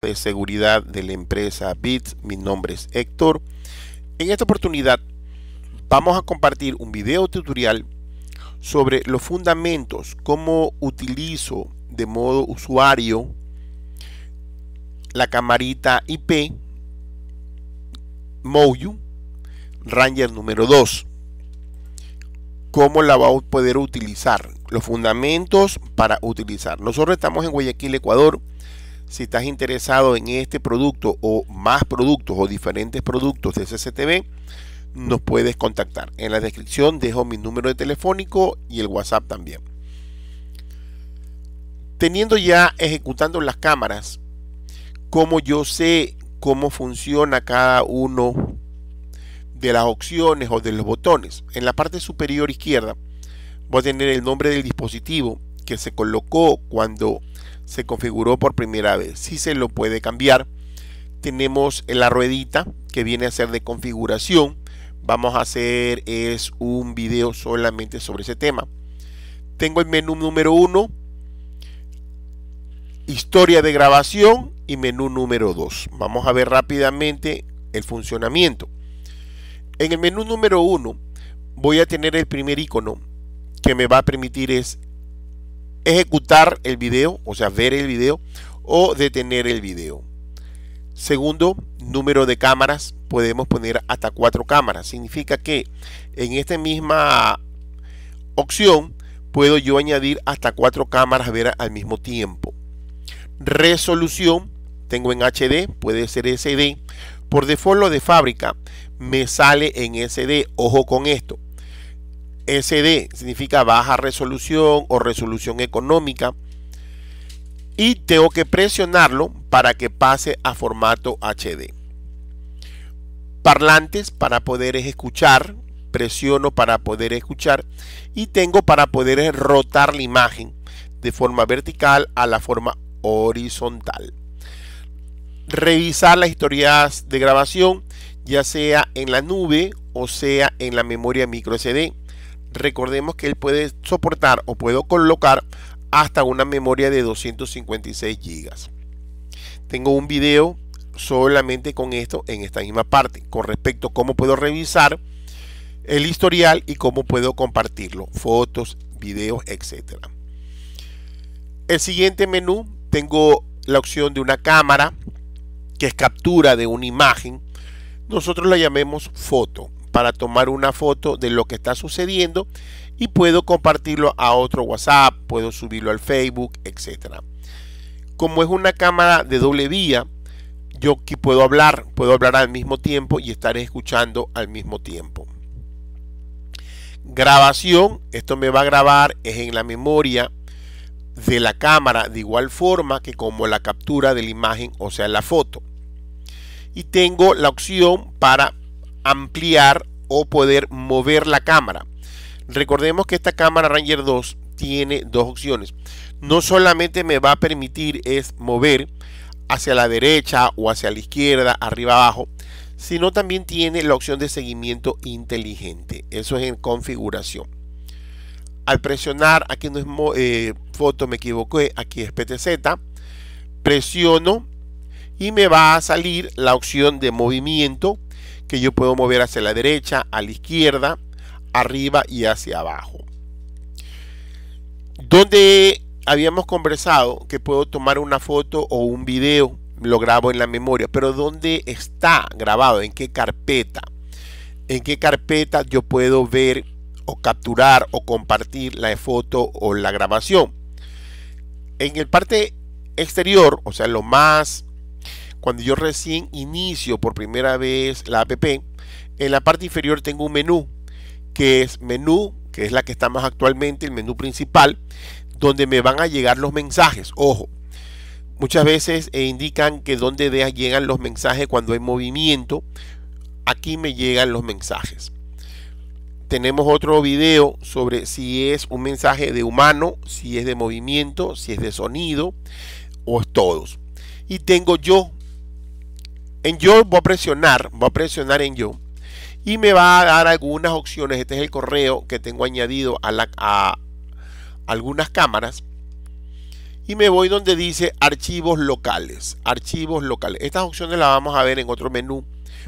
de seguridad de la empresa Bits. Mi nombre es Héctor. En esta oportunidad vamos a compartir un video tutorial sobre los fundamentos, cómo utilizo de modo usuario la camarita IP moju Ranger número 2. ¿Cómo la va a poder utilizar? Los fundamentos para utilizar. Nosotros estamos en Guayaquil, Ecuador si estás interesado en este producto o más productos o diferentes productos de CCTV, nos puedes contactar. En la descripción dejo mi número de telefónico y el WhatsApp también. Teniendo ya ejecutando las cámaras, como yo sé cómo funciona cada uno de las opciones o de los botones. En la parte superior izquierda voy a tener el nombre del dispositivo que se colocó cuando se configuró por primera vez. Si se lo puede cambiar, tenemos la ruedita que viene a ser de configuración. Vamos a hacer es un video solamente sobre ese tema. Tengo el menú número 1, historia de grabación y menú número 2. Vamos a ver rápidamente el funcionamiento. En el menú número 1 voy a tener el primer icono que me va a permitir es ejecutar el video, o sea, ver el video o detener el video. Segundo, número de cámaras. Podemos poner hasta cuatro cámaras. Significa que en esta misma opción puedo yo añadir hasta cuatro cámaras a ver al mismo tiempo. Resolución, tengo en HD, puede ser SD. Por default lo de fábrica me sale en SD. Ojo con esto. SD significa baja resolución o resolución económica. Y tengo que presionarlo para que pase a formato HD. Parlantes para poder escuchar. Presiono para poder escuchar. Y tengo para poder rotar la imagen de forma vertical a la forma horizontal. Revisar las historias de grabación, ya sea en la nube o sea en la memoria micro SD recordemos que él puede soportar o puedo colocar hasta una memoria de 256 gigas. Tengo un video solamente con esto en esta misma parte, con respecto a cómo puedo revisar el historial y cómo puedo compartirlo, fotos, videos, etc. El siguiente menú tengo la opción de una cámara que es captura de una imagen. Nosotros la llamemos foto para tomar una foto de lo que está sucediendo y puedo compartirlo a otro WhatsApp, puedo subirlo al Facebook, etc. Como es una cámara de doble vía, yo aquí puedo hablar, puedo hablar al mismo tiempo y estar escuchando al mismo tiempo. Grabación, esto me va a grabar, es en la memoria de la cámara de igual forma que como la captura de la imagen, o sea, la foto. Y tengo la opción para ampliar o poder mover la cámara. Recordemos que esta cámara Ranger 2 tiene dos opciones. No solamente me va a permitir es mover hacia la derecha o hacia la izquierda, arriba abajo, sino también tiene la opción de seguimiento inteligente. Eso es en configuración. Al presionar, aquí no es eh, foto, me equivoqué, aquí es PTZ. Presiono y me va a salir la opción de movimiento que yo puedo mover hacia la derecha, a la izquierda, arriba y hacia abajo. Donde habíamos conversado que puedo tomar una foto o un video, lo grabo en la memoria, pero ¿dónde está grabado? ¿En qué carpeta? ¿En qué carpeta yo puedo ver o capturar o compartir la foto o la grabación? En el parte exterior, o sea, lo más cuando yo recién inicio por primera vez la app, en la parte inferior tengo un menú, que es menú, que es la que está más actualmente, el menú principal, donde me van a llegar los mensajes. Ojo, muchas veces eh, indican que donde llegan los mensajes cuando hay movimiento. Aquí me llegan los mensajes. Tenemos otro video sobre si es un mensaje de humano, si es de movimiento, si es de sonido o es todos. Y tengo yo en yo voy a presionar, voy a presionar en yo y me va a dar algunas opciones. Este es el correo que tengo añadido a, la, algunas cámaras. Y me voy donde dice archivos locales. Archivos locales. Estas opciones las vamos a ver en otro menú,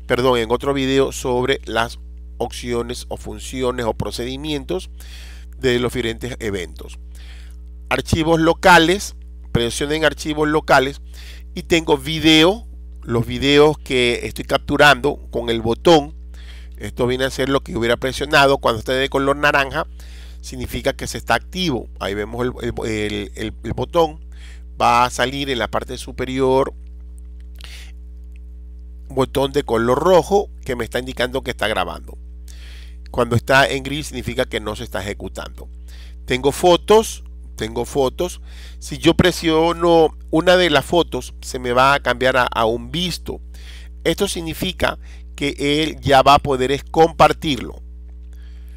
perdón, en otro video sobre las opciones o funciones o procedimientos de los diferentes eventos. Archivos locales, presionen archivos locales y tengo video, los videos que estoy capturando con el botón. Esto viene a ser lo que hubiera presionado cuando esté de color naranja. Significa que se está activo. Ahí vemos el, el botón. Va a salir en la parte superior botón de color rojo que me está indicando que está grabando. Cuando está en gris significa que no se está ejecutando. Tengo fotos tengo fotos. Si yo presiono una de las fotos, se me va a cambiar a, un visto. Esto significa que él ya va a poder compartirlo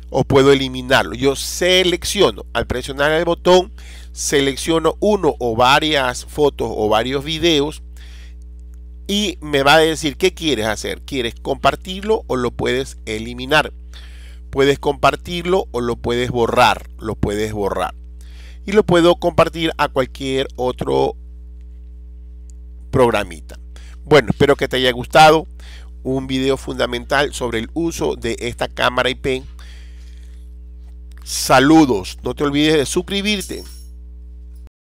o puedo eliminarlo. Yo selecciono, al presionar el botón, selecciono uno o varias fotos o varios videos y me va a decir qué quieres hacer. ¿Quieres compartirlo o lo puedes eliminar? Puedes compartirlo o lo puedes borrar. Lo puedes borrar y lo puedo compartir a cualquier otro programita. Bueno, espero que te haya gustado un video fundamental sobre el uso de esta cámara IP. Saludos, no te olvides de suscribirte